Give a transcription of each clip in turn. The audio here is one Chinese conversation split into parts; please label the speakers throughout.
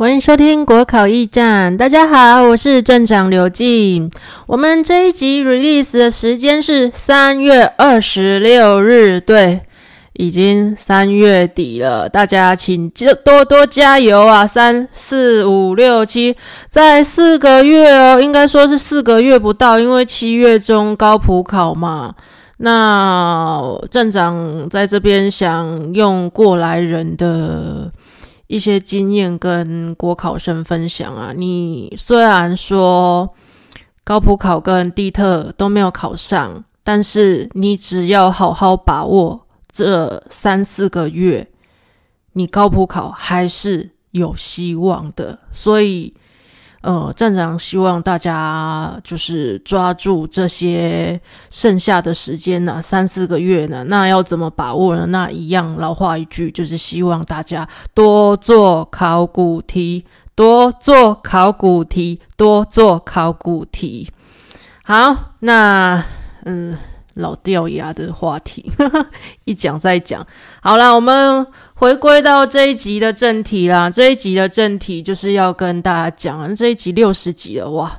Speaker 1: 欢迎收听国考驿站，大家好，我是镇长刘静。我们这一集 release 的时间是三月二十六日，对，已经三月底了，大家请多多加油啊！三四五六七，在四个月哦，应该说是四个月不到，因为七月中高普考嘛。那站长在这边想用过来人的。一些经验跟国考生分享啊，你虽然说高普考跟地特都没有考上，但是你只要好好把握这三四个月，你高普考还是有希望的，所以。呃，站长希望大家就是抓住这些剩下的时间呢，三四个月呢，那要怎么把握呢？那一样老话一句，就是希望大家多做考古题，多做考古题，多做考古题。好，那嗯，老掉牙的话题，一讲再讲。好啦，我们。回归到这一集的正题啦，这一集的正题就是要跟大家讲啊，这一集六十集了哇，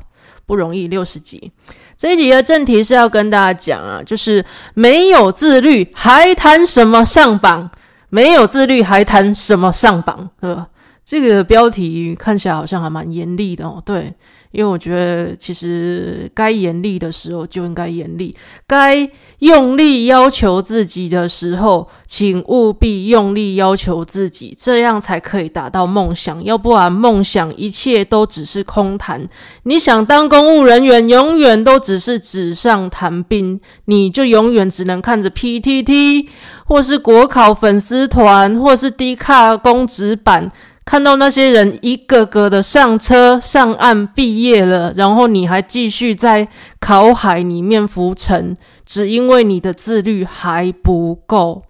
Speaker 1: 不容易，六十集。这一集的正题是要跟大家讲啊，就是没有自律还谈什么上榜，没有自律还谈什么上榜，呃，这个标题看起来好像还蛮严厉的哦，对。因为我觉得，其实该严厉的时候就应该严厉，该用力要求自己的时候，请务必用力要求自己，这样才可以达到梦想。要不然，梦想一切都只是空谈。你想当公务人员，永远都只是纸上谈兵，你就永远只能看着 PTT 或是国考粉丝团，或是低卡公职版。看到那些人一个个的上车、上岸、毕业了，然后你还继续在考海里面浮沉，只因为你的自律还不够。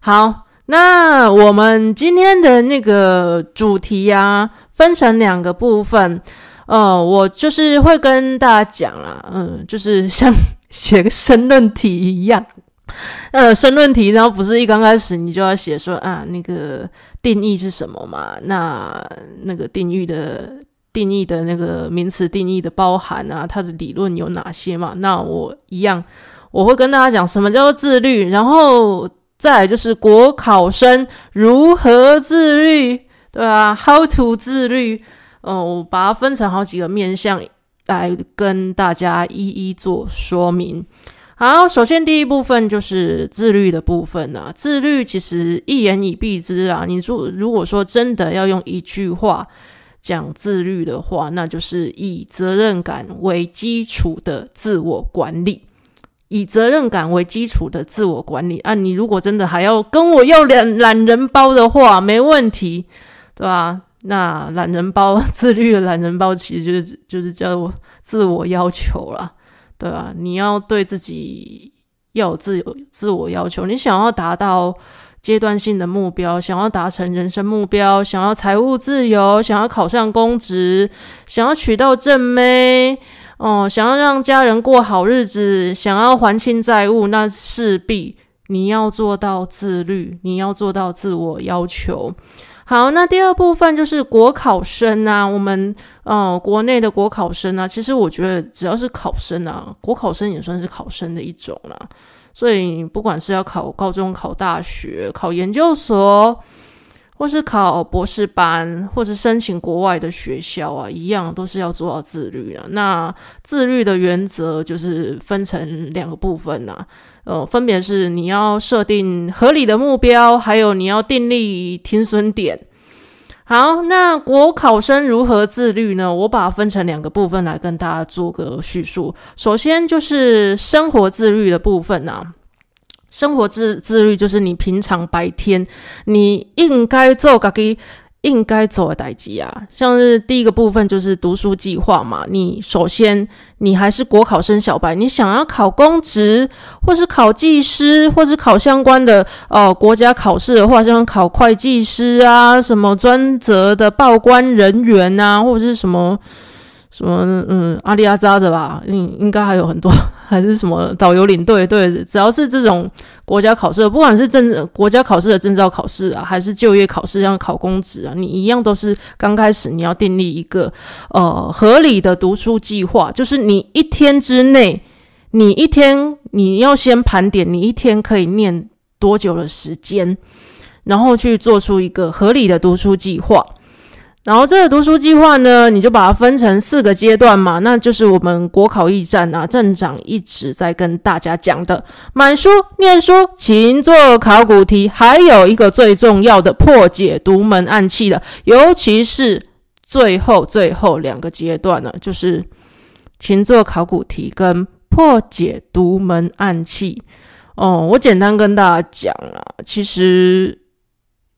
Speaker 1: 好，那我们今天的那个主题啊，分成两个部分，呃，我就是会跟大家讲啦，嗯，就是像 写个申论题一样。呃，申论题，然后不是一刚开始你就要写说啊，那个定义是什么嘛？那那个定义的定义的那个名词定义的包含啊，它的理论有哪些嘛？那我一样，我会跟大家讲什么叫做自律，然后再就是国考生如何自律，对啊，How to 自律？哦，我把它分成好几个面向来跟大家一一做说明。好，首先第一部分就是自律的部分啊。自律其实一言以蔽之啊，你如如果说真的要用一句话讲自律的话，那就是以责任感为基础的自我管理。以责任感为基础的自我管理啊，你如果真的还要跟我要懒懒人包的话，没问题，对吧？那懒人包 自律的懒人包，其实就是就是叫自我要求了。对啊，你要对自己要有自由、自我要求。你想要达到阶段性的目标，想要达成人生目标，想要财务自由，想要考上公职，想要娶到正妹，哦，想要让家人过好日子，想要还清债务，那势必你要做到自律，你要做到自我要求。好，那第二部分就是国考生啊，我们呃，国内的国考生啊，其实我觉得只要是考生啊，国考生也算是考生的一种了，所以不管是要考高中、考大学、考研究所。或是考博士班，或是申请国外的学校啊，一样都是要做到自律啊。那自律的原则就是分成两个部分呢，呃，分别是你要设定合理的目标，还有你要订立停损点。好，那国考生如何自律呢？我把它分成两个部分来跟大家做个叙述。首先就是生活自律的部分呢。生活自自律就是你平常白天你应该做自己应该做的代际啊，像是第一个部分就是读书计划嘛。你首先你还是国考生小白，你想要考公职或是考技师或是考相关的呃国家考试的话，像考会计师啊，什么专责的报关人员啊，或者是什么。什么嗯，阿里阿扎的吧，嗯，应该还有很多，还是什么导游领队对，只要是这种国家考试，不管是证国家考试的证照考试啊，还是就业考试，像考公职啊，你一样都是刚开始，你要订立一个呃合理的读书计划，就是你一天之内，你一天你要先盘点你一天可以念多久的时间，然后去做出一个合理的读书计划。然后这个读书计划呢，你就把它分成四个阶段嘛，那就是我们国考驿站啊站长一直在跟大家讲的：买书、念书、勤做考古题，还有一个最重要的破解独门暗器的，尤其是最后最后两个阶段呢，就是勤做考古题跟破解独门暗器。哦，我简单跟大家讲啊，其实。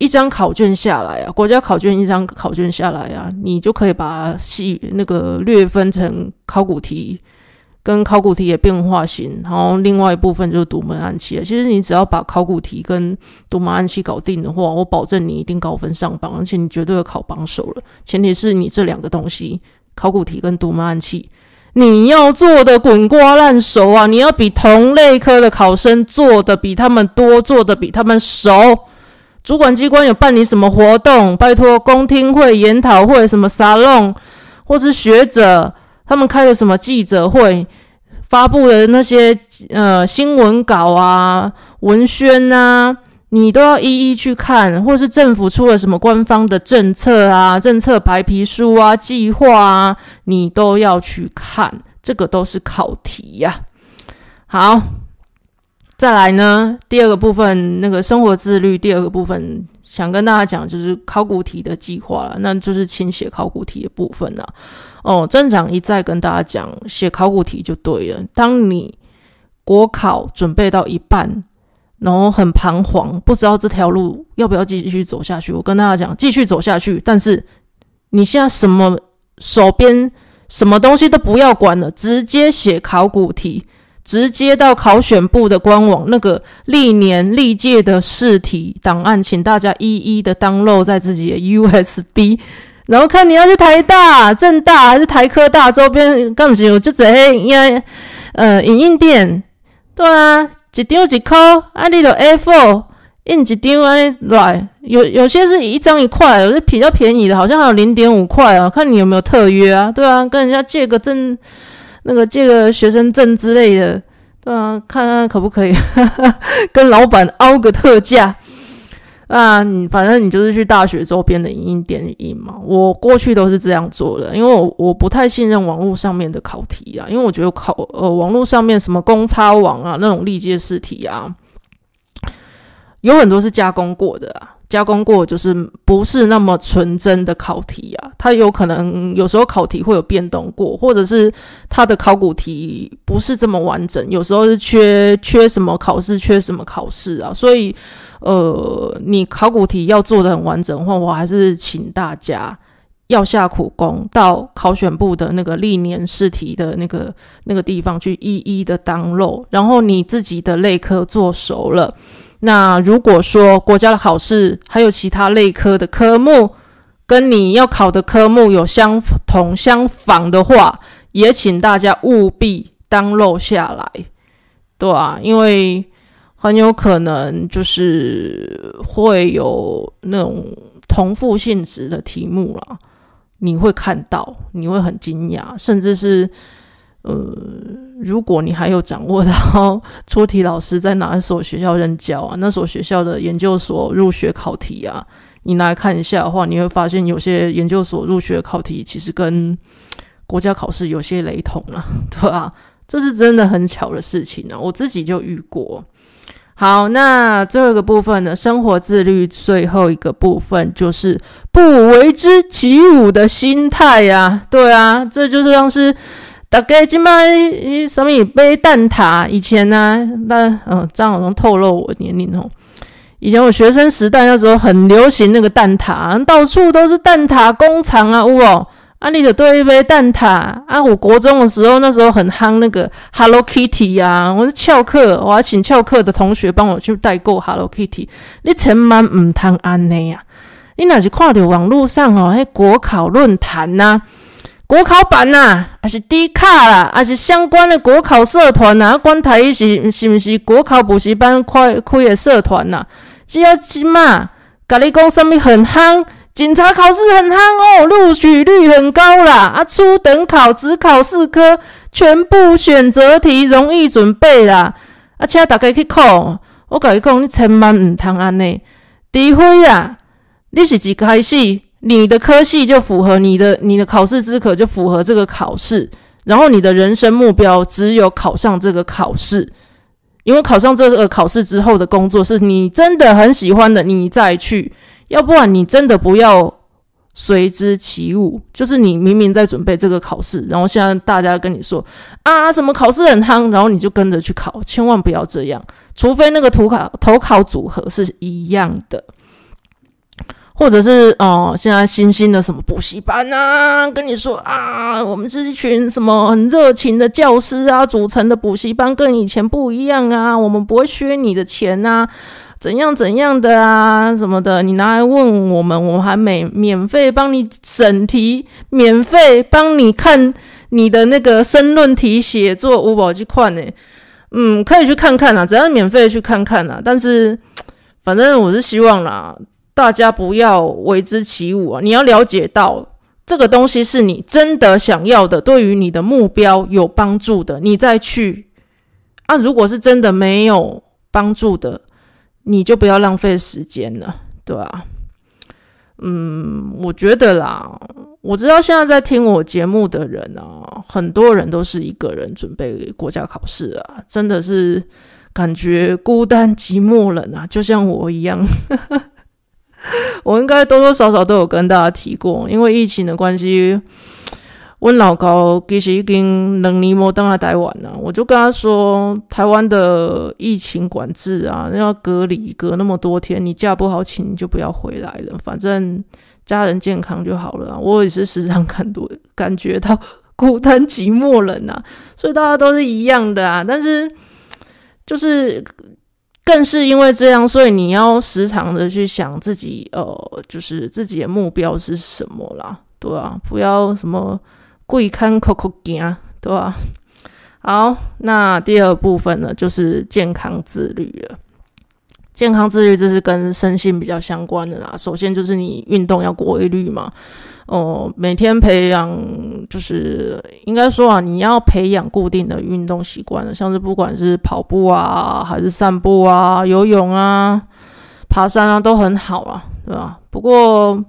Speaker 1: 一张考卷下来啊，国家考卷一张考卷下来啊，你就可以把系那个略分成考古题跟考古题也变化型，然后另外一部分就是独门暗器了。其实你只要把考古题跟独门暗器搞定的话，我保证你一定高分上榜，而且你绝对考榜首了。前提是你这两个东西，考古题跟独门暗器，你要做的滚瓜烂熟啊！你要比同类科的考生做的比他们多，做的比他们熟。主管机关有办理什么活动？拜托公听会、研讨会、什么沙龙，或是学者他们开的什么记者会，发布的那些呃新闻稿啊、文宣啊，你都要一一去看；或是政府出了什么官方的政策啊、政策白皮书啊、计划啊，你都要去看。这个都是考题呀。好。再来呢，第二个部分那个生活自律，第二个部分想跟大家讲就是考古题的计划了，那就是勤写考古题的部分啊。哦，站长一再跟大家讲写考古题就对了。当你国考准备到一半，然后很彷徨，不知道这条路要不要继续走下去，我跟大家讲继续走下去。但是你现在什么手边什么东西都不要管了，直接写考古题。直接到考选部的官网，那个历年历届的试题档案，请大家一一的 download 在自己的 U S B，然后看你要去台大、政大还是台科大周边，干什么，我就只黑呀，呃，影印店，对啊，一张一块？啊，你的 A4 印一张安利来，有有些是一张一块，有些比较便宜的，好像还有零点五块啊。看你有没有特约啊，对啊，跟人家借个证。那个借个学生证之类的，对啊，看看可不可以 跟老板凹个特价。啊，你反正你就是去大学周边的影音店影嘛，我过去都是这样做的，因为我我不太信任网络上面的考题啊，因为我觉得考呃网络上面什么公差网啊那种历届试题啊，有很多是加工过的啊。加工过就是不是那么纯真的考题啊，它有可能有时候考题会有变动过，或者是它的考古题不是这么完整，有时候是缺缺什么考试缺什么考试啊，所以呃，你考古题要做得很完整的话，我还是请大家要下苦功到考选部的那个历年试题的那个那个地方去一一的当肉，然后你自己的类科做熟了。那如果说国家的考试还有其他类科的科目跟你要考的科目有相同相仿的话，也请大家务必当漏下来，对啊，因为很有可能就是会有那种同复性质的题目啦，你会看到，你会很惊讶，甚至是。呃，如果你还有掌握到出题老师在哪一所学校任教啊？那所学校的研究所入学考题啊，你来看一下的话，你会发现有些研究所入学考题其实跟国家考试有些雷同啊，对吧？这是真的很巧的事情呢。我自己就遇过。好，那最后一个部分呢，生活自律最后一个部分就是不为之起舞的心态呀，对啊，这就是像是。大概即卖什么一杯蛋挞？以前呢，那嗯，张老师透露我年龄哦。以前我学生时代那时候很流行那个蛋挞，到处都是蛋挞工厂啊！呜哦，啊，你得兑一杯蛋挞啊！我国中的时候那时候很夯那个 Hello Kitty 呀，我是翘课，我要请翘课的同学帮我去代购 Hello Kitty。你千万唔通安尼呀，你若是看到网络上哦，迄国考论坛呐。国考班呐，还是 D 卡啦，还是相关的国考社团呐？管台伊是是毋是国考补习班开开的社团呐？只要即嘛，甲你讲啥物很夯，警察考试很夯哦，录取率很高啦。啊，初等考只考四科，全部选择题，容易准备啦。啊，请大家去考，我甲你讲，你千万毋通安尼，诋毁啊，你是一开始。你的科系就符合你的你的考试资格，就符合这个考试，然后你的人生目标只有考上这个考试，因为考上这个考试之后的工作是你真的很喜欢的，你再去，要不然你真的不要随之起舞，就是你明明在准备这个考试，然后现在大家跟你说啊什么考试很夯，然后你就跟着去考，千万不要这样，除非那个图考投考组合是一样的。或者是哦，现在新兴的什么补习班啊，跟你说啊，我们是一群什么很热情的教师啊组成的补习班，跟以前不一样啊，我们不会削你的钱呐，怎样怎样的啊什么的，你拿来问我们，我们还免免费帮你审题，免费帮你看你的那个申论题写作五宝去看呢，嗯，可以去看看啊，只要免费去看看啊，但是反正我是希望啦。大家不要为之起舞啊！你要了解到这个东西是你真的想要的，对于你的目标有帮助的，你再去啊。如果是真的没有帮助的，你就不要浪费时间了，对吧？嗯，我觉得啦，我知道现在在听我节目的人啊，很多人都是一个人准备国家考试啊，真的是感觉孤单、寂寞、冷啊，就像我一样。我应该多多少少都有跟大家提过，因为疫情的关系，温老高其实跟能尼摩当他待完呢。我就跟他说，台湾的疫情管制啊，要隔离隔那么多天，你假不好请你就不要回来了，反正家人健康就好了。我也是时常感多感觉到 孤单寂寞冷啊，所以大家都是一样的啊。但是就是。更是因为这样，所以你要时常的去想自己，呃，就是自己的目标是什么啦，对啊，不要什么贵看口口惊啊，对吧？好，那第二部分呢，就是健康自律了。健康自律，这是跟身心比较相关的啦。首先就是你运动要规律嘛，哦，每天培养就是应该说啊，你要培养固定的运动习惯像是不管是跑步啊，还是散步啊，游泳啊，爬山啊，都很好啊，对吧？不过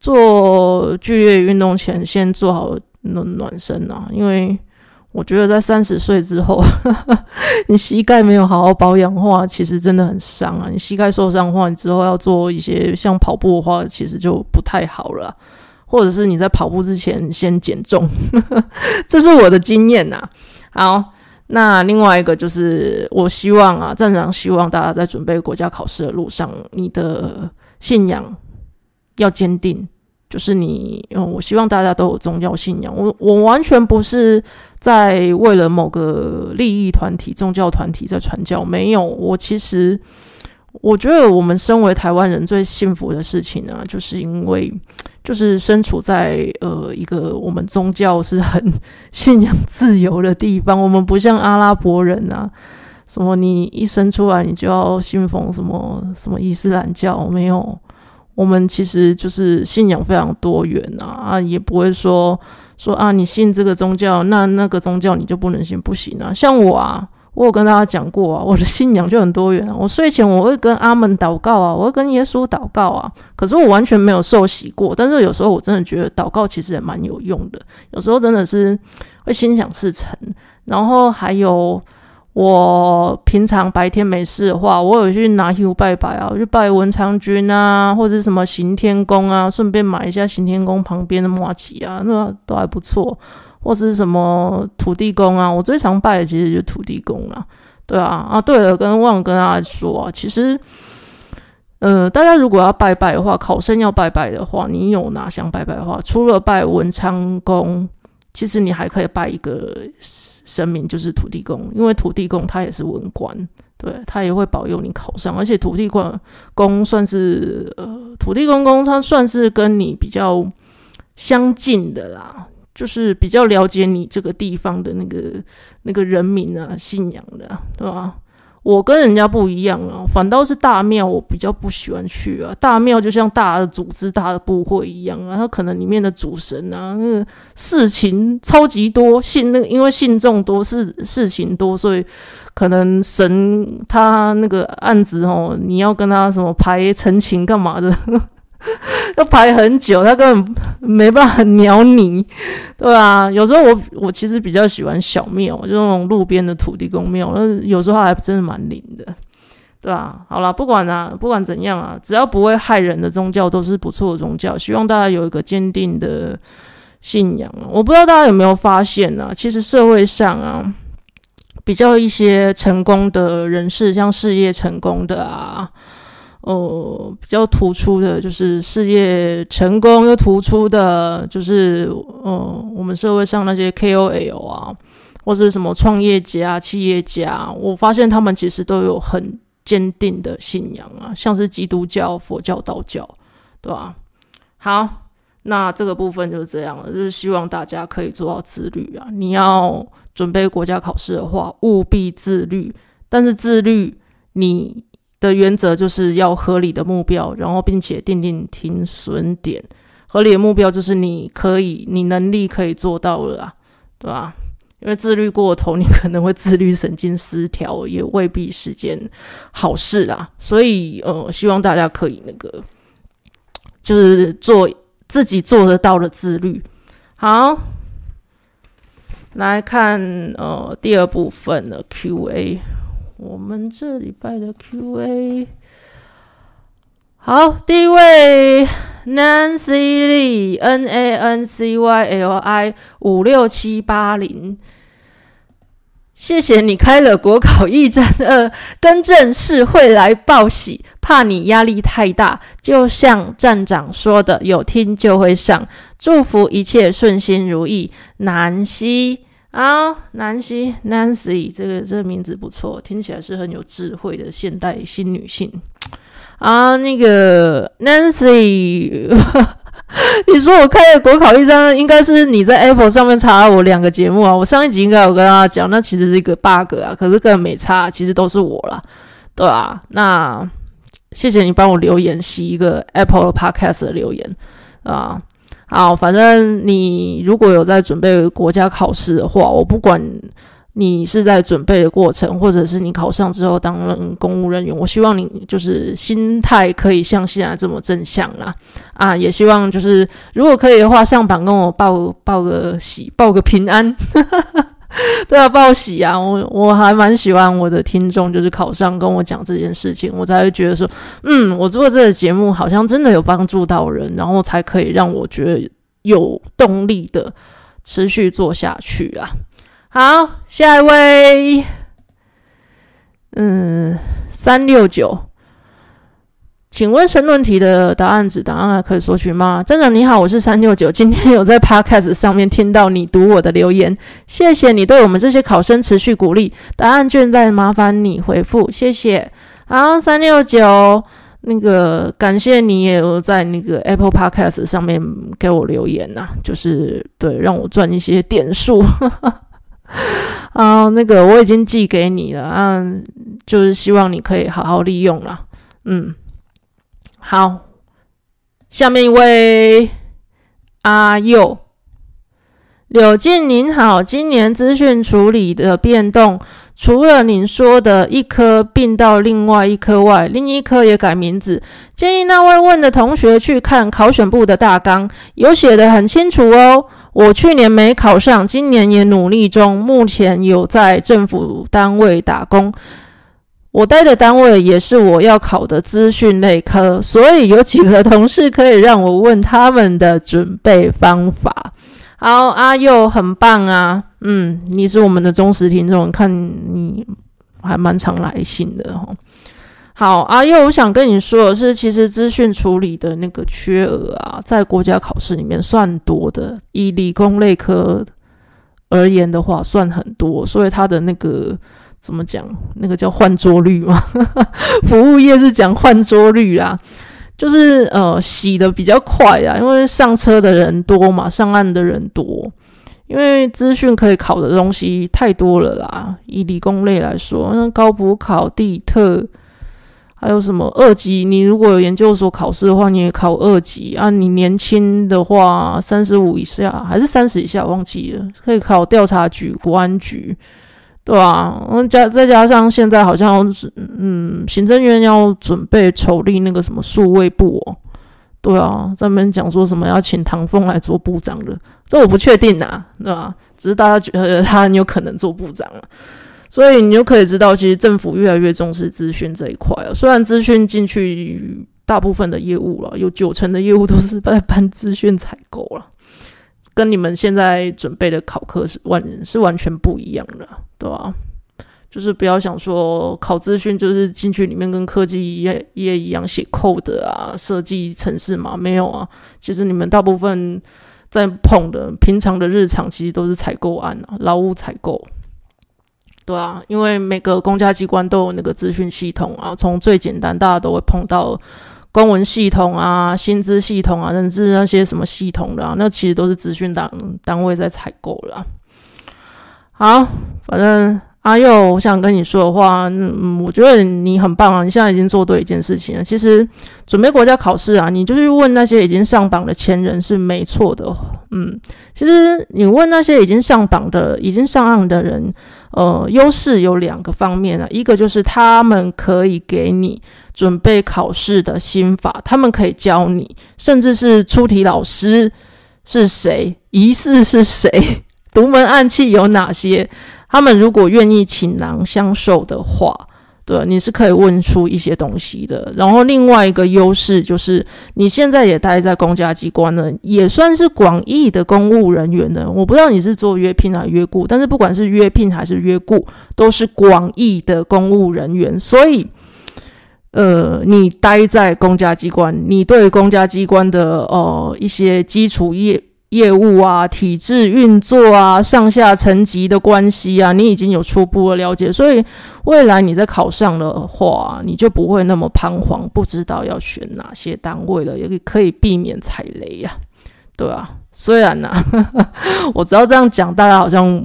Speaker 1: 做剧烈运动前，先做好暖暖身啊，因为。我觉得在三十岁之后，你膝盖没有好好保养的话，其实真的很伤啊。你膝盖受伤的话，你之后要做一些像跑步的话，其实就不太好了。或者是你在跑步之前先减重，这是我的经验呐。好，那另外一个就是，我希望啊，站长希望大家在准备国家考试的路上，你的信仰要坚定。就是你，我希望大家都有宗教信仰。我我完全不是在为了某个利益团体、宗教团体在传教，没有。我其实我觉得我们身为台湾人最幸福的事情呢，就是因为就是身处在呃一个我们宗教是很 信仰自由的地方。我们不像阿拉伯人啊，什么你一生出来你就要信奉什么什么伊斯兰教，没有。我们其实就是信仰非常多元啊，啊，也不会说说啊，你信这个宗教，那那个宗教你就不能信，不行啊。像我啊，我有跟大家讲过啊，我的信仰就很多元啊。我睡前我会跟阿门祷告啊，我会跟耶稣祷告啊。可是我完全没有受洗过，但是有时候我真的觉得祷告其实也蛮有用的，有时候真的是会心想事成。然后还有。我平常白天没事的话，我有去拿香拜拜啊，去拜文昌君啊，或者什么行天宫啊，顺便买一下行天宫旁边的马旗啊，那都还不错。或是什么土地公啊，我最常拜的其实就土地公了。对啊，啊对了，跟忘跟大家说啊，其实，呃，大家如果要拜拜的话，考生要拜拜的话，你有哪项拜拜的话？除了拜文昌宫？其实你还可以拜一个神明，就是土地公，因为土地公他也是文官，对他也会保佑你考上。而且土地公公算是呃，土地公公他算是跟你比较相近的啦，就是比较了解你这个地方的那个那个人民啊、信仰的，对吧？我跟人家不一样啊，反倒是大庙我比较不喜欢去啊。大庙就像大的组织、大的部会一样啊，它可能里面的主神啊，那个事情超级多，信那个因为信众多，事事情多，所以可能神他那个案子哦，你要跟他什么排陈情干嘛的。要 排很久，他根本没办法鸟你，对啊。有时候我我其实比较喜欢小庙，就那种路边的土地公庙，那有时候还真的蛮灵的，对吧？好啦，不管啊，不管怎样啊，只要不会害人的宗教都是不错的宗教。希望大家有一个坚定的信仰我不知道大家有没有发现呢？其实社会上啊，比较一些成功的人士，像事业成功的啊。哦，比较突出的就是事业成功又突出的，就是嗯我们社会上那些 KOL 啊，或是什么创业家、企业家，我发现他们其实都有很坚定的信仰啊，像是基督教、佛教、道教，对吧？好，那这个部分就是这样了，就是希望大家可以做到自律啊。你要准备国家考试的话，务必自律。但是自律，你。的原则就是要合理的目标，然后并且定定停损点。合理的目标就是你可以，你能力可以做到了啊，对吧？因为自律过头，你可能会自律神经失调，也未必是件好事啊。所以呃，希望大家可以那个，就是做自己做得到的自律。好，来看呃第二部分的 Q&A。我们这礼拜的 Q&A 好，第一位 Nancy Lee N A N C Y L I 五六七八零，谢谢你开了国考一战二，跟正式会来报喜，怕你压力太大，就像站长说的，有听就会上，祝福一切顺心如意，南希。啊，南希 Nancy，这个这个名字不错，听起来是很有智慧的现代新女性啊。那个 Nancy，你说我开的国考一张，应该是你在 Apple 上面查我两个节目啊。我上一集应该有跟大家讲，那其实是一个 bug 啊，可是根本没差，其实都是我啦。对啊。那谢谢你帮我留言，是一个 Apple 的 Podcast 的留言啊。好，反正你如果有在准备国家考试的话，我不管你是在准备的过程，或者是你考上之后当任公务人员，我希望你就是心态可以像现在这么正向啦。啊，也希望就是如果可以的话，上榜跟我报报个喜，报个平安。对啊，报喜啊！我我还蛮喜欢我的听众，就是考上跟我讲这件事情，我才会觉得说，嗯，我做这个节目好像真的有帮助到人，然后才可以让我觉得有动力的持续做下去啊。好，下一位，嗯，三六九。请问申论题的答案纸答案可以索取吗？站长你好，我是三六九，今天有在 Podcast 上面听到你读我的留言，谢谢你对我们这些考生持续鼓励。答案卷在，麻烦你回复，谢谢。好，三六九，那个感谢你也有在那个 Apple Podcast 上面给我留言呐，就是对让我赚一些点数。啊，那个我已经寄给你了啊，就是希望你可以好好利用了，嗯。好，下面一位阿佑柳静，您好。今年资讯处理的变动，除了您说的一科并到另外一科外，另一科也改名字。建议那位问的同学去看考选部的大纲，有写的很清楚哦。我去年没考上，今年也努力中，目前有在政府单位打工。我待的单位也是我要考的资讯类科，所以有几个同事可以让我问他们的准备方法。好，阿佑很棒啊，嗯，你是我们的忠实听众，看你还蛮常来信的哈。好，阿佑，我想跟你说的是，其实资讯处理的那个缺额啊，在国家考试里面算多的，以理工类科而言的话算很多，所以他的那个。怎么讲？那个叫换桌率吗？服务业是讲换桌率啊，就是呃洗的比较快啊，因为上车的人多嘛，上岸的人多，因为资讯可以考的东西太多了啦。以理工类来说，那高补考、地特，还有什么二级？你如果有研究所考试的话，你也考二级啊。你年轻的话，三十五以下还是三十以下，忘记了，可以考调查局、国安局。对啊，嗯加再加上现在好像，嗯，行政院要准备筹立那个什么数位部哦，对啊，专门讲说什么要请唐凤来做部长的，这我不确定呐，对吧？只是大家觉得 他有可能做部长了，所以你就可以知道，其实政府越来越重视资讯这一块啊。虽然资讯进去大部分的业务了，有九成的业务都是在办资讯采购了。跟你们现在准备的考科是完是完全不一样的，对吧？就是不要想说考资讯就是进去里面跟科技业业一样写 code 啊，设计程式嘛，没有啊。其实你们大部分在碰的平常的日常，其实都是采购案啊，劳务采购。对啊，因为每个公家机关都有那个资讯系统啊，从最简单大家都会碰到。公文系统啊，薪资系统啊，甚至那些什么系统的，啊，那其实都是资讯单单位在采购了。好，反正阿佑，我想跟你说的话，嗯，我觉得你很棒啊，你现在已经做对一件事情了。其实准备国家考试啊，你就去问那些已经上榜的前人是没错的。嗯，其实你问那些已经上榜的、已经上岸的人。呃，优势有两个方面啊，一个就是他们可以给你准备考试的心法，他们可以教你，甚至是出题老师是谁，疑似是谁，独门暗器有哪些。他们如果愿意倾囊相授的话。对，你是可以问出一些东西的。然后另外一个优势就是，你现在也待在公家机关呢，也算是广义的公务人员呢。我不知道你是做约聘还是约雇，但是不管是约聘还是约雇，都是广义的公务人员。所以，呃，你待在公家机关，你对公家机关的呃一些基础业。业务啊，体制运作啊，上下层级的关系啊，你已经有初步的了解，所以未来你在考上的话，你就不会那么彷徨，不知道要选哪些单位了，也可以避免踩雷呀，对啊。虽然呐，我只要这样讲，大家好像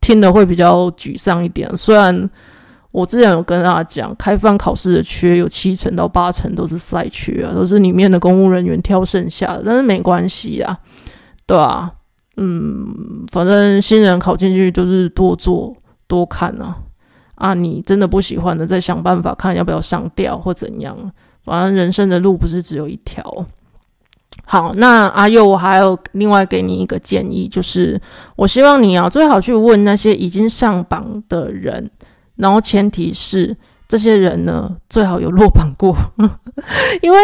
Speaker 1: 听的会比较沮丧一点。虽然我之前有跟大家讲，开放考试的缺有七成到八成都是赛缺啊，都是里面的公务人员挑剩下的，但是没关系啊。对啊，嗯，反正新人考进去就是多做多看啊，啊，你真的不喜欢的，再想办法看要不要上吊或怎样，反正人生的路不是只有一条。好，那阿佑，我还有另外给你一个建议，就是我希望你啊，最好去问那些已经上榜的人，然后前提是这些人呢，最好有落榜过，因为。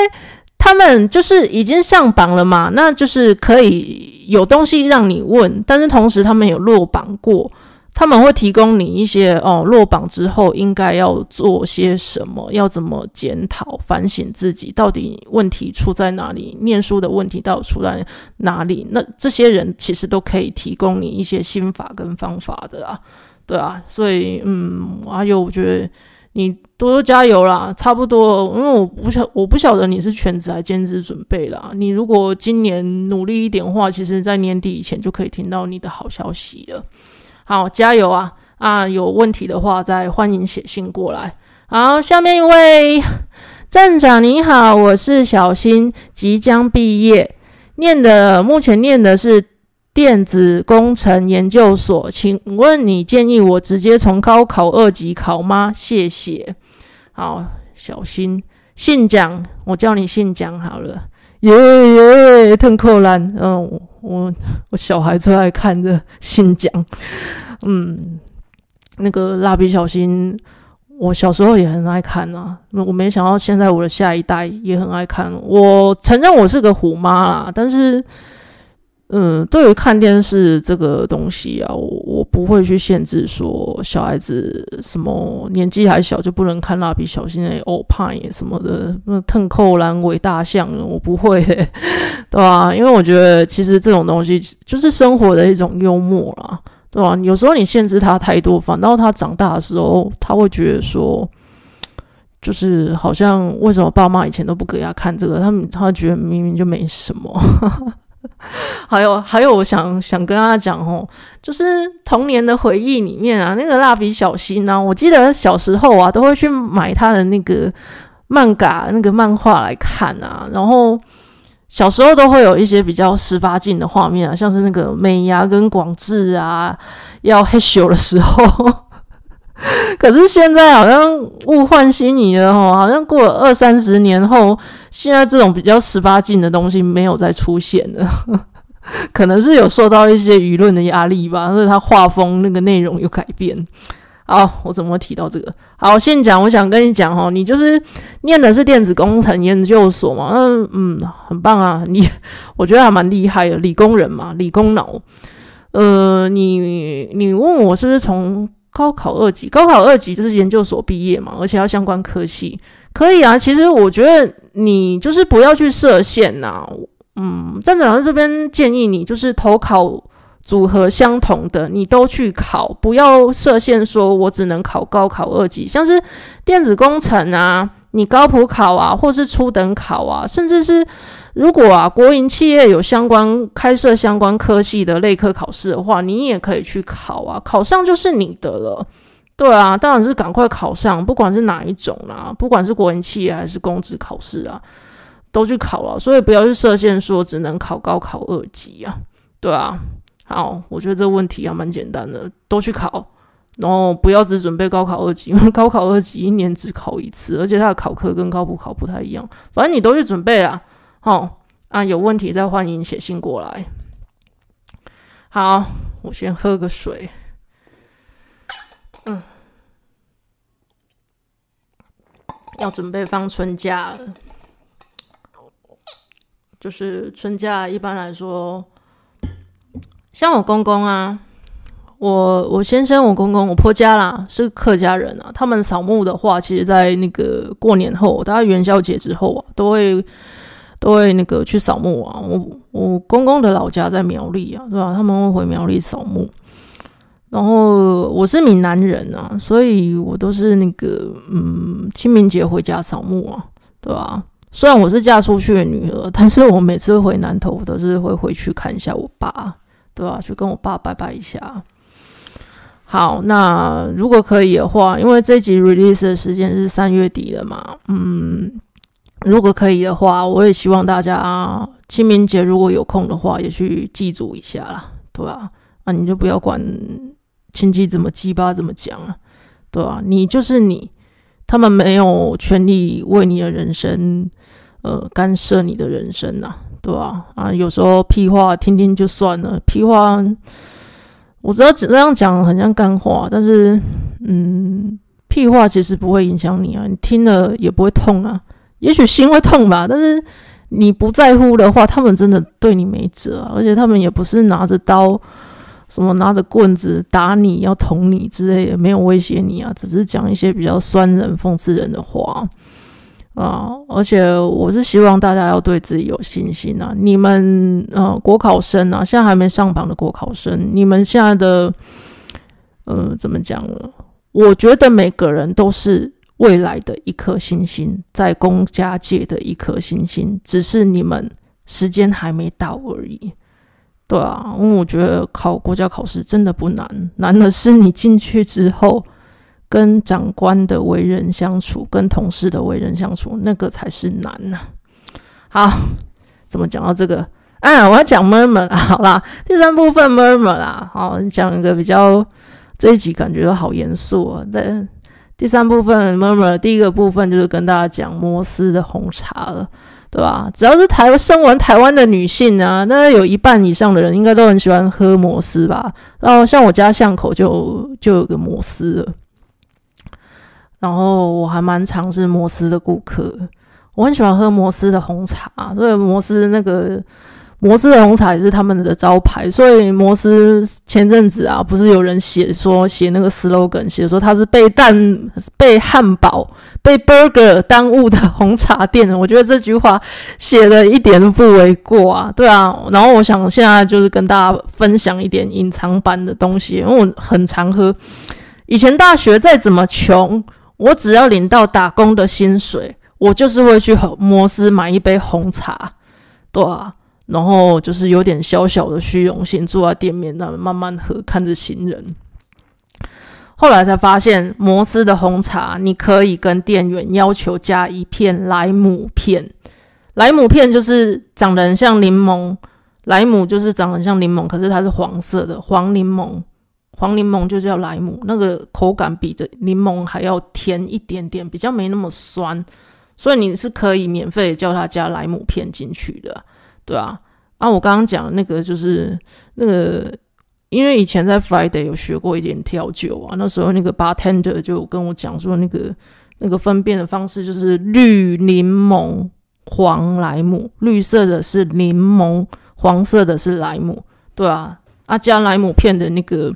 Speaker 1: 他们就是已经上榜了嘛，那就是可以有东西让你问，但是同时他们有落榜过，他们会提供你一些哦，落榜之后应该要做些什么，要怎么检讨反省自己，到底问题出在哪里，念书的问题到底出在哪里？那这些人其实都可以提供你一些心法跟方法的啊，对啊，所以嗯，还有我觉得。你多多加油啦，差不多，因为我不晓我不晓得你是全职还兼职准备啦。你如果今年努力一点话，其实，在年底以前就可以听到你的好消息了。好，加油啊！啊，有问题的话再欢迎写信过来。好，下面一位站长你好，我是小新，即将毕业，念的目前念的是。电子工程研究所，请问你建议我直接从高考二级考吗？谢谢。好，小心，姓蒋，我叫你姓蒋好了。耶耶，腾克兰，嗯，我我小孩最爱看的，姓蒋。嗯，那个蜡笔小新，我小时候也很爱看啊。我没想到现在我的下一代也很爱看。我承认我是个虎妈啦，但是。嗯，对于看电视这个东西啊，我我不会去限制说小孩子什么年纪还小就不能看《蜡笔小新》、《欧派》什么的，那腾扣拦尾大象，我不会，对吧？因为我觉得其实这种东西就是生活的一种幽默啊，对吧？有时候你限制他太多，反倒他长大的时候他会觉得说，就是好像为什么爸妈以前都不给他看这个，他们他觉得明明就没什么。还 有还有，我想想跟大家讲哦，就是童年的回忆里面啊，那个蜡笔小新呢，我记得小时候啊，都会去买他的那个漫嘎那个漫画来看啊，然后小时候都会有一些比较十八禁的画面啊，像是那个美牙跟广志啊要害羞的时候。可是现在好像物换星移了哦，好像过了二三十年后，现在这种比较十八禁的东西没有再出现了，可能是有受到一些舆论的压力吧，所以他画风那个内容有改变。好，我怎么提到这个？好，先讲，我想跟你讲哈，你就是念的是电子工程研究所嘛？嗯嗯，很棒啊，你我觉得还蛮厉害的，理工人嘛，理工脑。呃，你你问我是不是从？高考二级，高考二级就是研究所毕业嘛，而且要相关科系，可以啊。其实我觉得你就是不要去设限呐，嗯，站长这边建议你就是投考组合相同的，你都去考，不要设限，说我只能考高考二级，像是电子工程啊，你高普考啊，或是初等考啊，甚至是。如果啊，国营企业有相关开设相关科系的类科考试的话，你也可以去考啊，考上就是你的了。对啊，当然是赶快考上，不管是哪一种啦，不管是国营企业还是公职考试啊，都去考了。所以不要去设限，说只能考高考二级啊，对啊。好，我觉得这个问题还蛮简单的，都去考，然后不要只准备高考二级，因为高考二级一年只考一次，而且它的考科跟高普考不太一样，反正你都去准备啦。好啊，有问题再欢迎写信过来。好，我先喝个水。嗯，要准备放春假了，就是春假一般来说，像我公公啊，我我先生，我公公，我婆家啦，是客家人啊，他们扫墓的话，其实在那个过年后，大概元宵节之后啊，都会。都会那个去扫墓啊，我我公公的老家在苗栗啊，对吧？他们会回苗栗扫墓，然后我是闽南人啊，所以我都是那个嗯，清明节回家扫墓啊，对吧？虽然我是嫁出去的女儿，但是我每次回南头，我都是会回去看一下我爸，对吧？去跟我爸拜拜一下。好，那如果可以的话，因为这集 release 的时间是三月底了嘛，嗯。如果可以的话，我也希望大家清明节如果有空的话，也去祭祖一下啦，对吧？那你就不要管亲戚怎么鸡巴怎么讲啊，对吧？你就是你，他们没有权利为你的人生，呃，干涉你的人生呐，对吧？啊，有时候屁话听听就算了，屁话我知道只这样讲很像干话，但是，嗯，屁话其实不会影响你啊，你听了也不会痛啊。也许心会痛吧，但是你不在乎的话，他们真的对你没辙啊！而且他们也不是拿着刀、什么拿着棍子打你、要捅你之类，没有威胁你啊，只是讲一些比较酸人、讽刺人的话啊！而且我是希望大家要对自己有信心啊！你们呃，国考生啊，现在还没上榜的国考生，你们现在的呃，怎么讲呢？我觉得每个人都是。未来的一颗星星，在公家界的一颗星星，只是你们时间还没到而已，对啊，因为我觉得考国家考试真的不难，难的是你进去之后，跟长官的为人相处，跟同事的为人相处，那个才是难呢。好，怎么讲到这个？哎，我要讲 murmur 啦，好啦，第三部分 murmur 啦，好，讲一个比较，这一集感觉好严肃啊，但。第三部分，第一个部分就是跟大家讲摩斯的红茶了，对吧？只要是台生完台湾的女性啊，那有一半以上的人应该都很喜欢喝摩斯吧。然后像我家巷口就就有个摩斯了，然后我还蛮常是摩斯的顾客，我很喜欢喝摩斯的红茶，所以摩斯那个。摩斯的红茶也是他们的招牌，所以摩斯前阵子啊，不是有人写说写那个 slogan，写说他是被蛋被汉堡被 burger 耽误的红茶店。我觉得这句话写的一点都不为过啊，对啊。然后我想现在就是跟大家分享一点隐藏版的东西，因为我很常喝。以前大学再怎么穷，我只要领到打工的薪水，我就是会去摩斯买一杯红茶，对啊。然后就是有点小小的虚荣心，坐在店面那慢慢喝，看着行人。后来才发现，摩斯的红茶你可以跟店员要求加一片莱姆片。莱姆片就是长得像柠檬，莱姆就是长得像柠檬，可是它是黄色的，黄柠檬，黄柠檬就叫莱姆。那个口感比这柠檬还要甜一点点，比较没那么酸，所以你是可以免费叫他加莱姆片进去的。对啊，啊，我刚刚讲那个就是那个，因为以前在 Friday 有学过一点调酒啊，那时候那个 bartender 就跟我讲说，那个那个分辨的方式就是绿柠檬、黄莱姆，绿色的是柠檬，黄色的是莱姆，对啊，啊加莱姆片的那个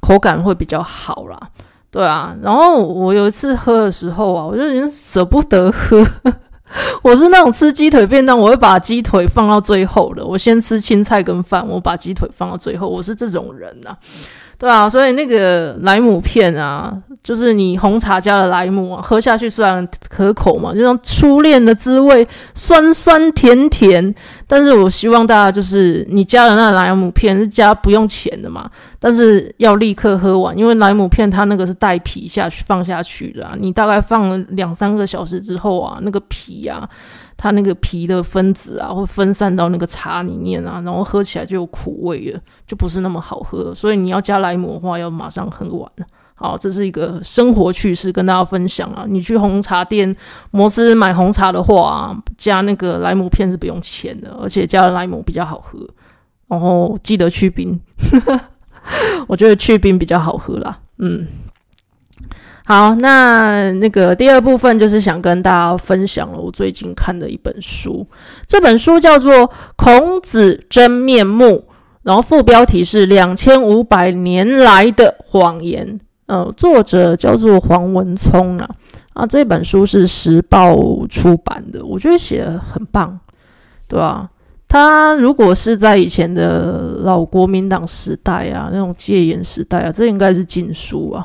Speaker 1: 口感会比较好啦，对啊，然后我有一次喝的时候啊，我就已经舍不得喝。我是那种吃鸡腿便当，我会把鸡腿放到最后的。我先吃青菜跟饭，我把鸡腿放到最后。我是这种人呐。对啊，所以那个莱姆片啊，就是你红茶加了莱姆啊，喝下去虽然可口嘛，就像初恋的滋味，酸酸甜甜。但是我希望大家就是你加了那莱姆片是加不用钱的嘛，但是要立刻喝完，因为莱姆片它那个是带皮下去放下去的啊，你大概放了两三个小时之后啊，那个皮啊。它那个皮的分子啊，会分散到那个茶里面啊，然后喝起来就有苦味了，就不是那么好喝。所以你要加莱姆的话，要马上很晚好，这是一个生活趣事，跟大家分享啊。你去红茶店、摩斯买红茶的话，加那个莱姆片是不用钱的，而且加了莱姆比较好喝。然后记得去冰，我觉得去冰比较好喝啦。嗯。好，那那个第二部分就是想跟大家分享了我最近看的一本书，这本书叫做《孔子真面目》，然后副标题是“两千五百年来的谎言”。呃，作者叫做黄文聪啊，啊，这本书是时报出版的，我觉得写的很棒，对吧？他如果是在以前的老国民党时代啊，那种戒严时代啊，这应该是禁书啊。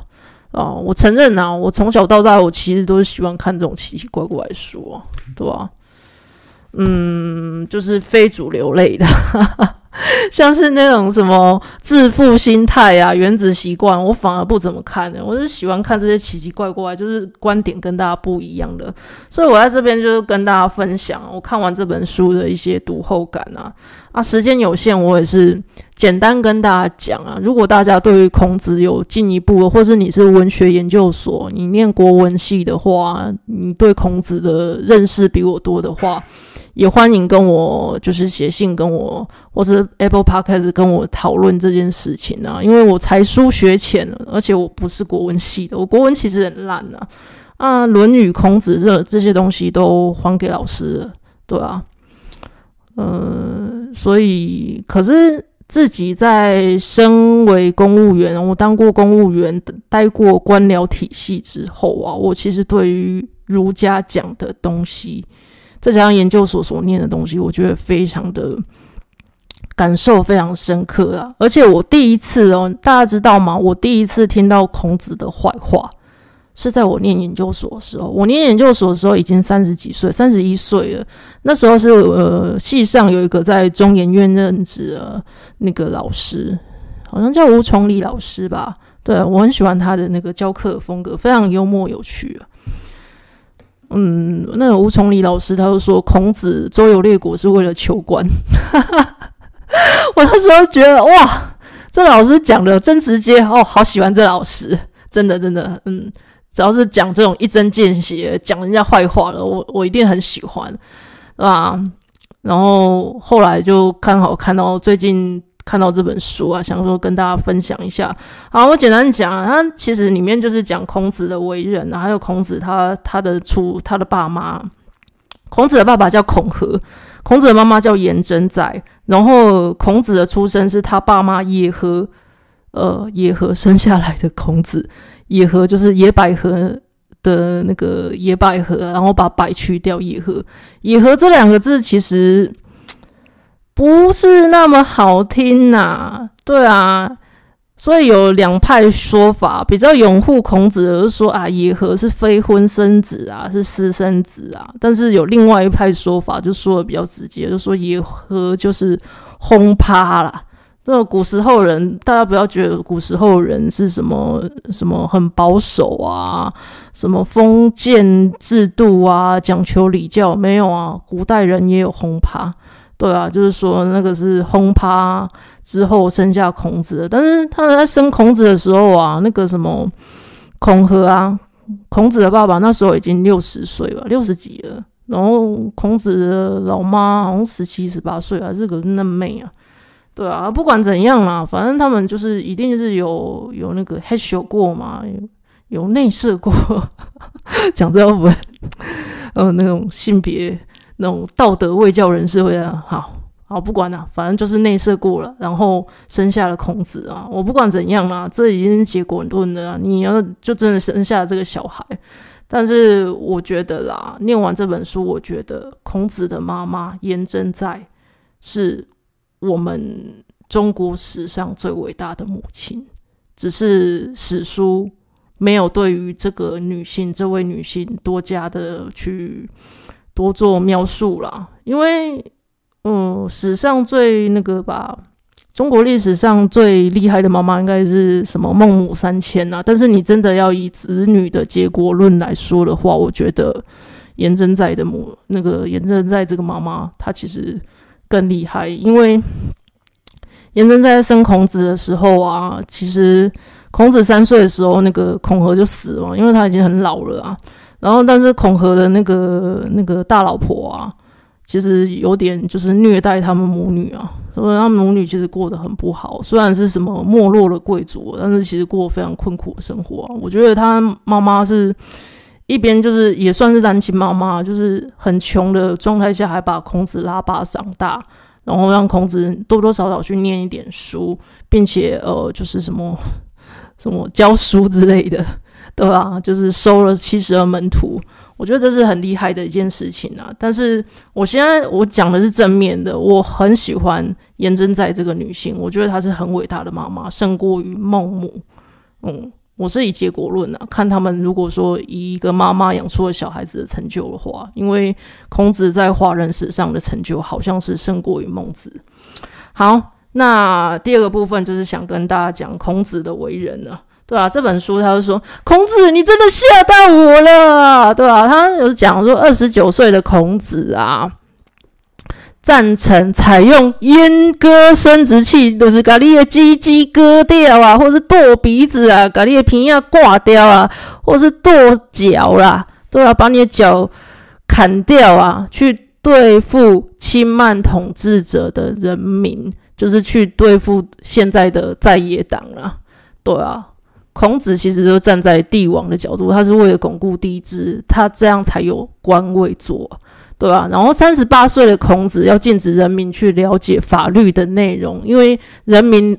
Speaker 1: 哦，我承认啊，我从小到大我其实都是喜欢看这种奇奇怪怪的书，对吧？嗯，就是非主流类的，像是那种什么致富心态啊、原子习惯，我反而不怎么看的。我是喜欢看这些奇奇怪怪，就是观点跟大家不一样的。所以我在这边就是跟大家分享我看完这本书的一些读后感啊。啊，时间有限，我也是简单跟大家讲啊。如果大家对于孔子有进一步，或是你是文学研究所，你念国文系的话，你对孔子的认识比我多的话，也欢迎跟我就是写信跟我，或是 Apple Podcast 跟我讨论这件事情啊。因为我才疏学浅，而且我不是国文系的，我国文其实很烂啊。啊，论语、孔子这这些东西都还给老师了，对啊。呃，所以可是自己在身为公务员，我当过公务员，待过官僚体系之后啊，我其实对于儒家讲的东西，再加上研究所所念的东西，我觉得非常的感受非常深刻啊！而且我第一次哦，大家知道吗？我第一次听到孔子的坏话。是在我念研究所的时候，我念研究所的时候已经三十几岁，三十一岁了。那时候是呃，系上有一个在中研院任职的那个老师，好像叫吴崇礼老师吧？对我很喜欢他的那个教课风格，非常幽默有趣。嗯，那个吴崇礼老师他就说孔子周游列国是为了求官。我那时候觉得哇，这老师讲的真直接哦，好喜欢这老师，真的真的，嗯。只要是讲这种一针见血、讲人家坏话的，我我一定很喜欢，对吧？然后后来就刚好看到最近看到这本书啊，想说跟大家分享一下。好，我简单讲啊，它其实里面就是讲孔子的为人啊，还有孔子他他的出他的爸妈。孔子的爸爸叫孔和，孔子的妈妈叫颜真宰。然后孔子的出生是他爸妈耶和，呃，耶和生下来的孔子。野合就是野百合的那个野百合，然后把“百去掉，野合。野合这两个字其实不是那么好听呐，对啊。所以有两派说法，比较拥护孔子的说啊，野合是非婚生子啊，是私生子啊。但是有另外一派说法，就说的比较直接，就说野合就是轰趴啦。那古时候人，大家不要觉得古时候人是什么什么很保守啊，什么封建制度啊，讲求礼教没有啊？古代人也有轰趴，对啊，就是说那个是轰趴之后生下孔子的。但是他们在生孔子的时候啊，那个什么孔和啊，孔子的爸爸那时候已经六十岁吧，六十几了，然后孔子的老妈好像十七十八岁还是个嫩妹啊。对啊，不管怎样啦，反正他们就是一定是有有那个 o 羞过嘛，有内射过，讲真不？呃，那种性别那种道德卫教人士会啊，好好不管啦，反正就是内射过了，然后生下了孔子啊。我不管怎样啦，这已经是结果论了，你要就真的生下这个小孩。但是我觉得啦，念完这本书，我觉得孔子的妈妈颜真在是。我们中国史上最伟大的母亲，只是史书没有对于这个女性、这位女性多加的去多做描述啦，因为，嗯，史上最那个吧，中国历史上最厉害的妈妈应该是什么孟母三迁啊？但是你真的要以子女的结果论来说的话，我觉得严正在的母，那个严正在这个妈妈，她其实。更厉害，因为颜真在生孔子的时候啊，其实孔子三岁的时候，那个孔和就死了，因为他已经很老了啊。然后，但是孔和的那个那个大老婆啊，其实有点就是虐待他们母女啊，所以他们母女其实过得很不好。虽然是什么没落的贵族，但是其实过非常困苦的生活。我觉得他妈妈是。一边就是也算是单亲妈妈，就是很穷的状态下，还把孔子拉拔长大，然后让孔子多多少少去念一点书，并且呃，就是什么 什么教书之类的，对吧？就是收了七十二门徒，我觉得这是很厉害的一件事情啊。但是我现在我讲的是正面的，我很喜欢颜真在这个女性，我觉得她是很伟大的妈妈，胜过于孟母，嗯。我是以结果论啊，看他们如果说一个妈妈养出了小孩子的成就的话，因为孔子在华人史上的成就好像是胜过于孟子。好，那第二个部分就是想跟大家讲孔子的为人啊，对吧？这本书他就说孔子，你真的吓到我了，对吧？他有讲说二十九岁的孔子啊。赞成采用阉割生殖器，就是把你的鸡鸡割掉啊，或者是剁鼻子啊，把你的皮啊挂掉啊，或是剁脚啦，都啊，把你的脚砍掉啊，去对付轻慢统治者的人民，就是去对付现在的在野党啦。对啊，孔子其实就站在帝王的角度，他是为了巩固帝制，他这样才有官位做。对吧？然后三十八岁的孔子要禁止人民去了解法律的内容，因为人民，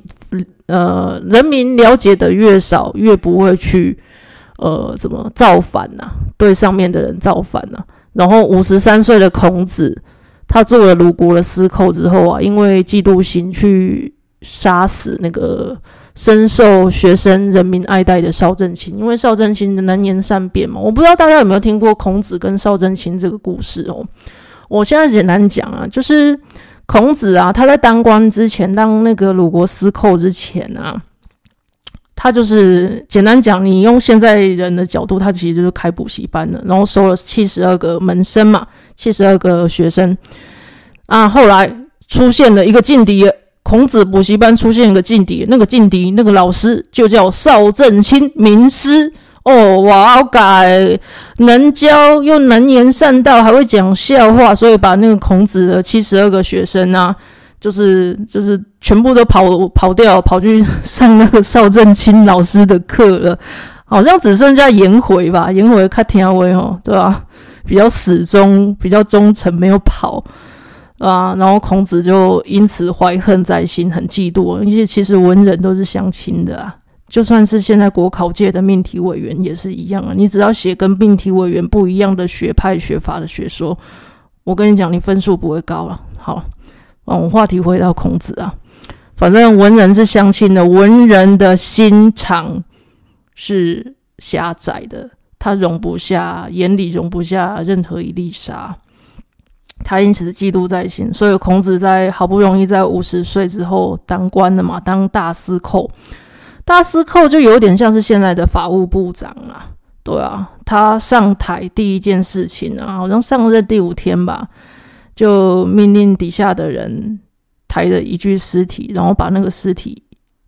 Speaker 1: 呃，人民了解的越少，越不会去，呃，怎么造反呐？对上面的人造反呐？然后五十三岁的孔子，他做了鲁国的司寇之后啊，因为嫉妒心去。杀死那个深受学生人民爱戴的邵正清，因为邵正清能言善辩嘛。我不知道大家有没有听过孔子跟邵正清这个故事哦。我现在简单讲啊，就是孔子啊，他在当官之前，当那个鲁国司寇之前啊，他就是简单讲，你用现在人的角度，他其实就是开补习班的，然后收了七十二个门生嘛，七十二个学生啊，后来出现了一个劲敌。孔子补习班出现一个劲敌，那个劲敌那个老师就叫邵正清名师哦，哇塞，能教又能言善道，还会讲笑话，所以把那个孔子的七十二个学生啊，就是就是全部都跑跑掉，跑去上那个邵正清老师的课了，好像只剩下颜回吧，颜回看田阿威哦，对吧？比较始终比较忠诚，没有跑。啊，然后孔子就因此怀恨在心，很嫉妒。因为其实文人都是相亲的啊，就算是现在国考界的命题委员也是一样啊。你只要写跟命题委员不一样的学派、学法的学说，我跟你讲，你分数不会高了。好，我们话题回到孔子啊，反正文人是相亲的，文人的心肠是狭窄的，他容不下，眼里容不下任何一粒沙。他因此嫉妒在心，所以孔子在好不容易在五十岁之后当官了嘛，当大司寇，大司寇就有点像是现在的法务部长啊。对啊，他上台第一件事情啊，好像上任第五天吧，就命令底下的人抬着一具尸体，然后把那个尸体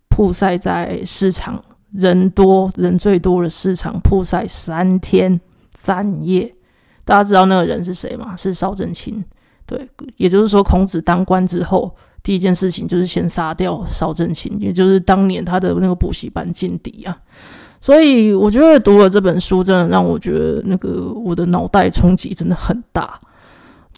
Speaker 1: 曝晒在市场，人多人最多的市场曝晒三天三夜。大家知道那个人是谁吗？是邵正清，对，也就是说孔子当官之后，第一件事情就是先杀掉邵正清，也就是当年他的那个补习班劲敌啊。所以我觉得读了这本书，真的让我觉得那个我的脑袋冲击真的很大，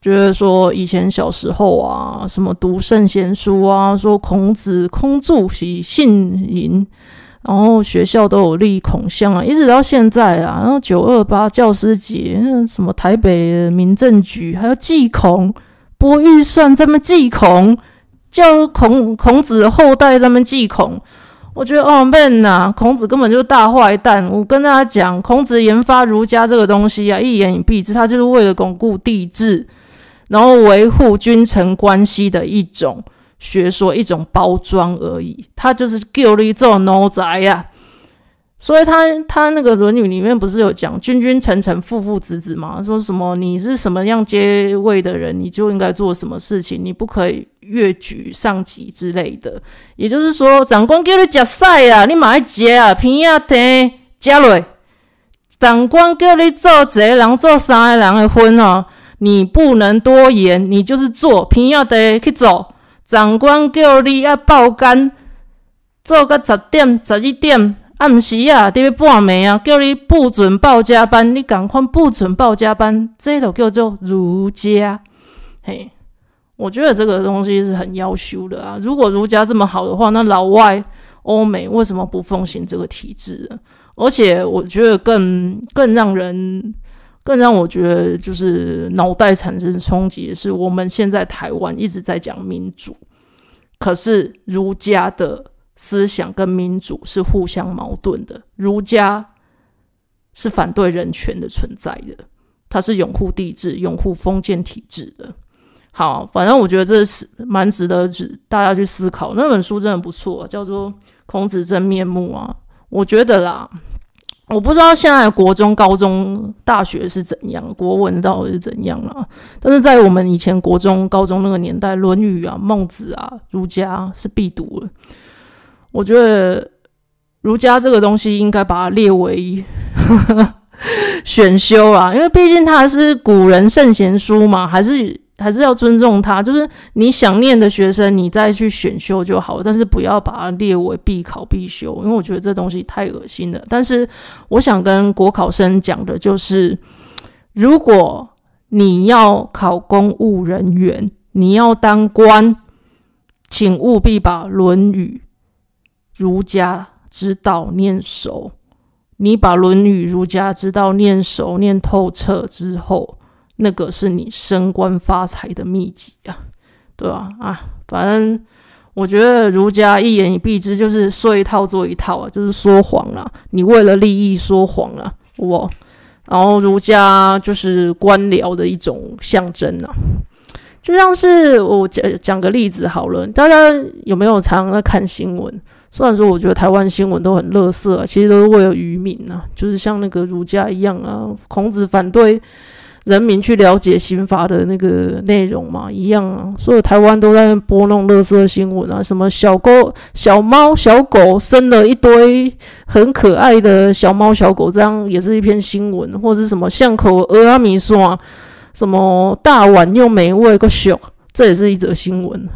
Speaker 1: 觉得说以前小时候啊，什么读圣贤书啊，说孔子空著席，信吟。然后学校都有立孔像啊，一直到现在啊，然后九二八教师节，那什么台北民政局还要祭孔，拨预算在那祭孔，教孔孔子后代在那祭孔。我觉得，哦，妈啊，孔子根本就是大坏蛋！我跟大家讲，孔子研发儒家这个东西啊，一言以蔽之，他就是为了巩固帝制，然后维护君臣关系的一种。学说一种包装而已，他就是叫你做奴宅呀。所以，他他那个《论语》里面不是有讲“君君臣臣，父父子子”吗？说什么你是什么样阶位的人，你就应该做什么事情，你不可以越举上级之类的。也就是说，长官叫你食菜啊，你马上吃啊，偏要听。吃落，长官叫你做这人做啥人的婚哦，你不能多言，你就是做，偏要得去做。长官叫你啊，报肝做到十点、十一点，暗时啊，都要半暝啊，叫你不准报加班，你赶快不准报加班，这都叫做儒家。嘿，我觉得这个东西是很要修的啊。如果儒家这么好的话，那老外、欧美为什么不奉行这个体制而且我觉得更更让人。更让我觉得就是脑袋产生冲击，是我们现在台湾一直在讲民主，可是儒家的思想跟民主是互相矛盾的。儒家是反对人权的存在的，它是拥护帝制、拥护封建体制的。好，反正我觉得这是蛮值得大家去思考。那本书真的不错，叫做《孔子真面目》啊，我觉得啦。我不知道现在国中、高中、大学是怎样，国文到底是怎样了。但是在我们以前国中、高中那个年代，《论语》啊，《孟子》啊，儒家是必读的。我觉得儒家这个东西应该把它列为 选修啊，因为毕竟它是古人圣贤书嘛，还是。还是要尊重他，就是你想念的学生，你再去选修就好，但是不要把它列为必考必修，因为我觉得这东西太恶心了。但是我想跟国考生讲的就是，如果你要考公务人员，你要当官，请务必把《论语》儒家之道念熟。你把《论语》儒家之道念熟、念透彻之后。那个是你升官发财的秘籍啊，对吧？啊，反正我觉得儒家一言以蔽之就是说一套做一套啊，就是说谎啊，你为了利益说谎啊，我。然后儒家就是官僚的一种象征啊，就像是我讲讲个例子好了，大家有没有常常在看新闻？虽然说我觉得台湾新闻都很圾色，其实都是为了愚民啊，就是像那个儒家一样啊，孔子反对。人民去了解刑法的那个内容嘛，一样啊。所有台湾都在播弄乐色新闻啊，什么小狗、小猫、小狗生了一堆很可爱的小猫小狗，这样也是一篇新闻，或者是什么巷口阿米说什么大碗又美味个小，这也是一则新闻，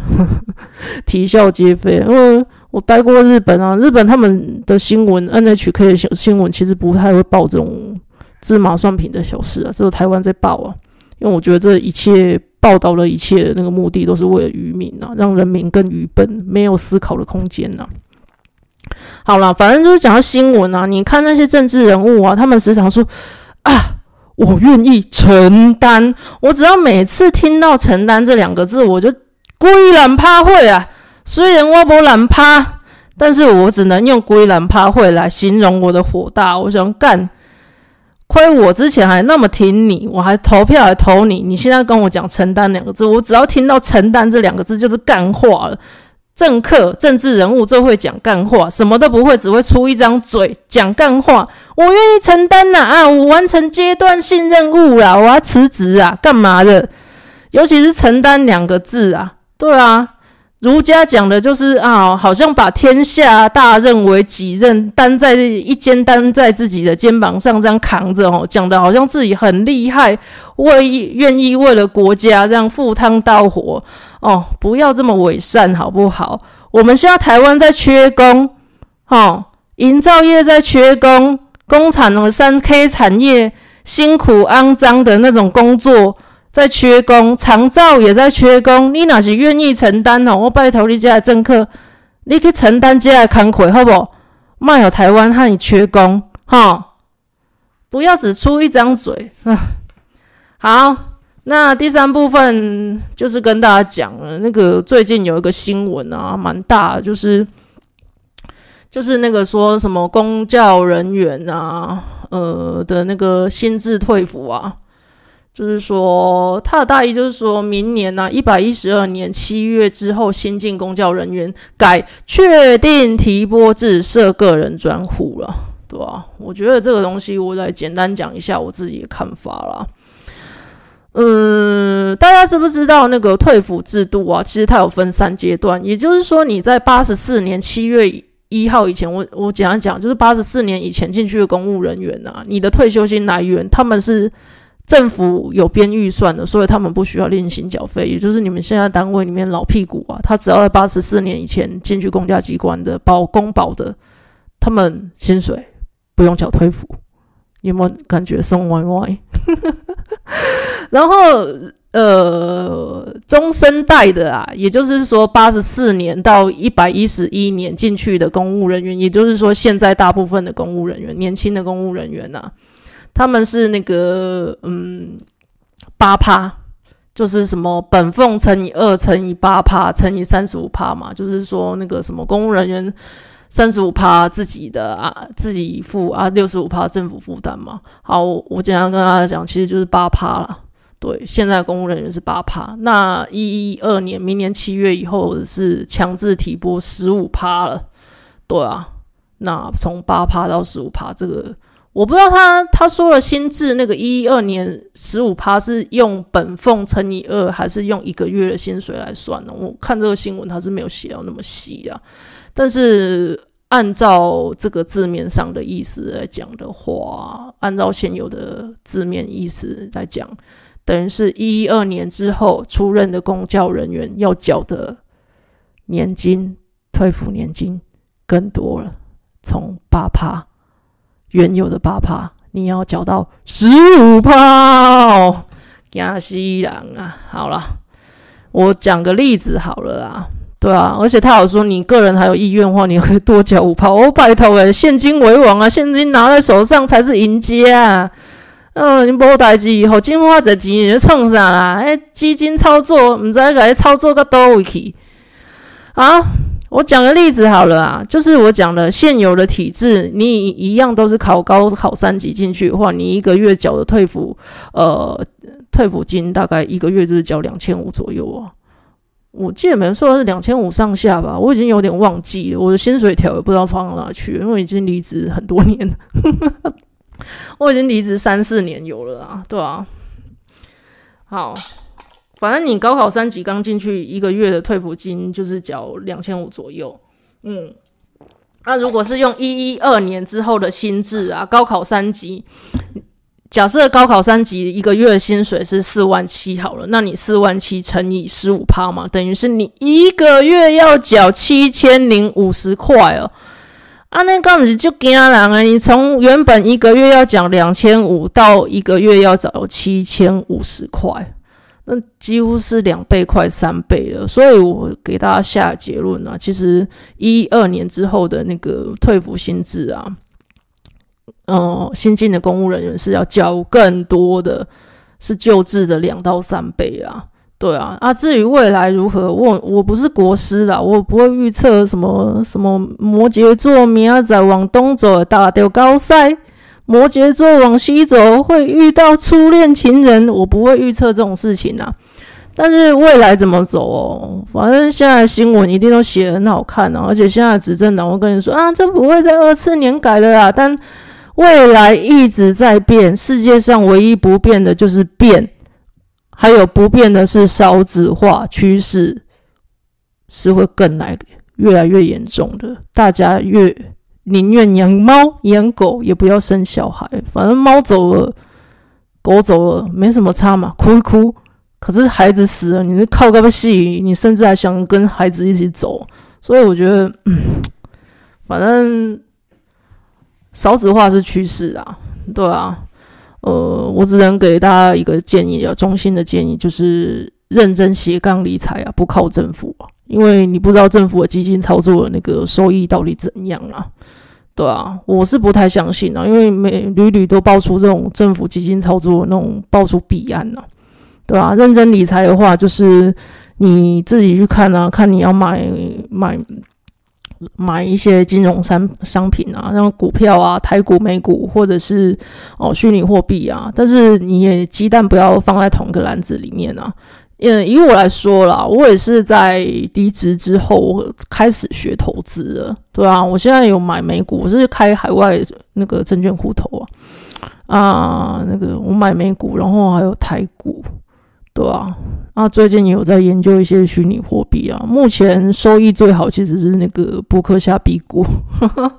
Speaker 1: 啼 笑皆非。因为我待过日本啊，日本他们的新闻 NHK 的新闻其实不太会报这种。芝麻蒜皮的小事啊，这个台湾在报啊，因为我觉得这一切报道的一切的那个目的都是为了愚民啊，让人民更愚笨，没有思考的空间呐。好了，反正就是讲到新闻啊，你看那些政治人物啊，他们时常说啊，我愿意承担，我只要每次听到“承担”这两个字，我就龟卵趴会啊，虽然我不懒趴，但是我只能用归卵趴会来形容我的火大，我想干。亏我之前还那么挺你，我还投票来投你，你现在跟我讲承担两个字，我只要听到承担这两个字就是干话了。政客、政治人物最会讲干话，什么都不会，只会出一张嘴讲干话。我愿意承担呐啊！我完成阶段性任务了，我要辞职啊，干嘛的？尤其是承担两个字啊，对啊。儒家讲的就是啊，好像把天下大任为己任，担在一肩，担在自己的肩膀上，这样扛着哦。讲的好像自己很厉害，为愿意为了国家这样赴汤蹈火哦。不要这么伪善好不好？我们现在台湾在缺工，哦，营造业在缺工，工厂的三 K 产业辛苦肮脏的那种工作。在缺工，长照也在缺工。你若是愿意承担哦，我拜托你这些政客，你去承担这些慷慨，好不？卖有台湾你缺工，哈，不要只出一张嘴。好，那第三部分就是跟大家讲了那个最近有一个新闻啊，蛮大，就是就是那个说什么公教人员啊，呃的那个心智退服啊。就是说，他的大意就是说明年呢，一百一十二年七月之后，新进公教人员改确定提拨至设个人专户了，对吧？我觉得这个东西，我来简单讲一下我自己的看法啦。嗯，大家知不知道那个退服制度啊？其实它有分三阶段，也就是说，你在八十四年七月一号以前，我我简单讲，就是八十四年以前进去的公务人员啊，你的退休金来源，他们是。政府有编预算的，所以他们不需要另行缴费。也就是你们现在单位里面老屁股啊，他只要在八十四年以前进去公家机关的保公保的，他们薪水不用缴退服。有没有感觉送歪歪？然后呃，中生代的啊，也就是说八十四年到一百一十一年进去的公务人员，也就是说现在大部分的公务人员，年轻的公务人员啊。他们是那个嗯八趴，就是什么本俸乘以二乘以八趴乘以三十五趴嘛，就是说那个什么公务人员三十五趴自己的啊自己付啊六十五趴政府负担嘛。好，我我经常跟大家讲，其实就是八趴了。对，现在公务人员是八趴，那一二年明年七月以后是强制提拨十五趴了。对啊，那从八趴到十五趴这个。我不知道他他说了新制那个一一二年十五趴是用本俸乘以二，还是用一个月的薪水来算呢？我看这个新闻他是没有写到那么细啊。但是按照这个字面上的意思来讲的话，按照现有的字面意思来讲，等于是一一二年之后出任的公教人员要缴的年金退服年金更多了，从八趴。原有的八趴，你要缴到十五趴哦，惊西人啊，好了，我讲个例子好了啦，对啊，而且他有说你个人还有意愿话，你可以多缴五趴，我拜托诶，现金为王啊，现金拿在手上才是赢家、啊，嗯，你无代志，后进花这钱你创啥啦？诶，基金操作，唔知该操作到倒位去，啊。我讲个例子好了啊，就是我讲的现有的体制，你一样都是考高考三级进去的话，你一个月缴的退服呃退服金大概一个月就是缴两千五左右啊，我记得没错，是两千五上下吧，我已经有点忘记了，我的薪水条也不知道放到哪去，因为已经离职很多年，我已经离职三四年有了啊，对啊，好。反正你高考三级刚进去一个月的退抚金就是缴两千五左右，嗯，那如果是用一一二年之后的新制啊，高考三级，假设高考三级一个月薪水是四万七，好了，那你四万七乘以十五趴嘛，等于是你一个月要缴七千零五十块哦。啊，那根本就惊人啊！你从原本一个月要缴两千五到一个月要缴七千五十块。那几乎是两倍快三倍了，所以我给大家下结论啊，其实一二年之后的那个退服薪资啊，嗯，新进的公务人员是要交更多的，是旧制的两到三倍啦。对啊，啊，至于未来如何，我我不是国师啦，我不会预测什么什么摩羯座明仔往东走大丢高塞。摩羯座往西走会遇到初恋情人，我不会预测这种事情呐。但是未来怎么走哦？反正现在新闻一定都写得很好看呢。而且现在执政党我跟你说啊，这不会在二次年改了啦。但未来一直在变，世界上唯一不变的就是变，还有不变的是少子化趋势是会更来越来越严重的。大家越宁愿养猫养狗，也不要生小孩。反正猫走了，狗走了，没什么差嘛，哭一哭。可是孩子死了，你是靠个屁！你甚至还想跟孩子一起走。所以我觉得，嗯，反正少子化是趋势啊，对啊，呃，我只能给大家一个建议啊，衷心的建议就是认真斜杠理财啊，不靠政府啊。因为你不知道政府的基金操作的那个收益到底怎样啊，对啊，我是不太相信啊，因为每屡屡都爆出这种政府基金操作那种爆出弊案呐，对啊，认真理财的话，就是你自己去看啊，看你要买买买一些金融商商品啊，像股票啊、台股、美股，或者是哦虚拟货币啊，但是你也鸡蛋不要放在同一个篮子里面啊。嗯，以我来说啦，我也是在离职之后开始学投资的。对啊，我现在有买美股，我是开海外那个证券户头啊，啊，那个我买美股，然后还有台股，对啊，啊，最近也有在研究一些虚拟货币啊，目前收益最好其实是那个伯克夏 B 股，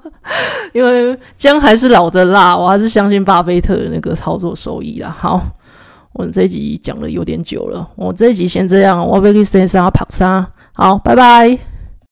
Speaker 1: 因为姜还是老的辣，我还是相信巴菲特的那个操作收益啦，好。我们这集讲的有点久了，我这集先这样，我要不要去洗个沙爬山，好，拜拜。